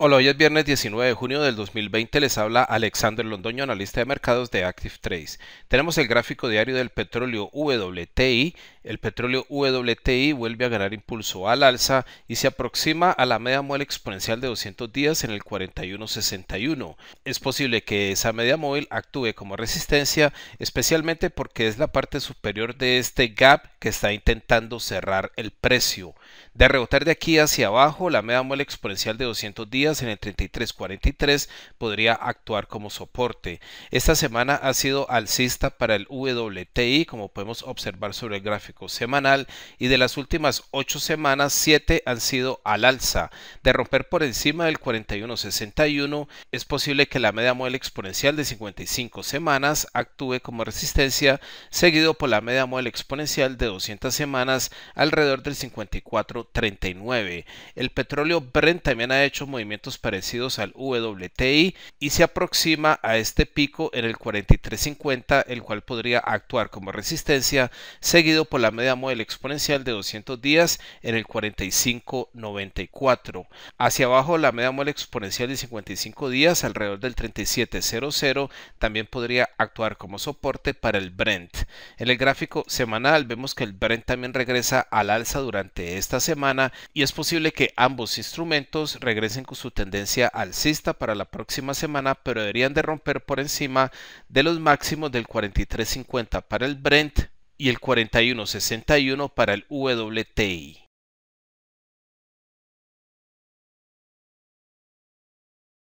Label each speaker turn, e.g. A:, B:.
A: Hola, hoy es viernes 19 de junio del 2020. Les habla Alexander Londoño, analista de mercados de Active Trades. Tenemos el gráfico diario del petróleo WTI. El petróleo WTI vuelve a ganar impulso al alza y se aproxima a la media móvil exponencial de 200 días en el 41.61. Es posible que esa media móvil actúe como resistencia, especialmente porque es la parte superior de este gap que está intentando cerrar el precio. De rebotar de aquí hacia abajo, la media móvil exponencial de 200 días en el 33.43 podría actuar como soporte. Esta semana ha sido alcista para el WTI, como podemos observar sobre el gráfico semanal, y de las últimas 8 semanas, 7 han sido al alza. De romper por encima del 41.61, es posible que la media móvil exponencial de 55 semanas actúe como resistencia, seguido por la media móvil exponencial de 200 semanas alrededor del 54.39. El petróleo Brent también ha hecho movimientos parecidos al WTI y se aproxima a este pico en el 43.50, el cual podría actuar como resistencia, seguido por la media móvil exponencial de 200 días en el 45.94. Hacia abajo la media móvil exponencial de 55 días alrededor del 37.00 también podría actuar como soporte para el Brent. En el gráfico semanal vemos que el Brent también regresa al alza durante esta semana y es posible que ambos instrumentos regresen con sus tendencia alcista para la próxima semana, pero deberían de romper por encima de los máximos del 43.50 para el Brent y el 41.61 para el WTI.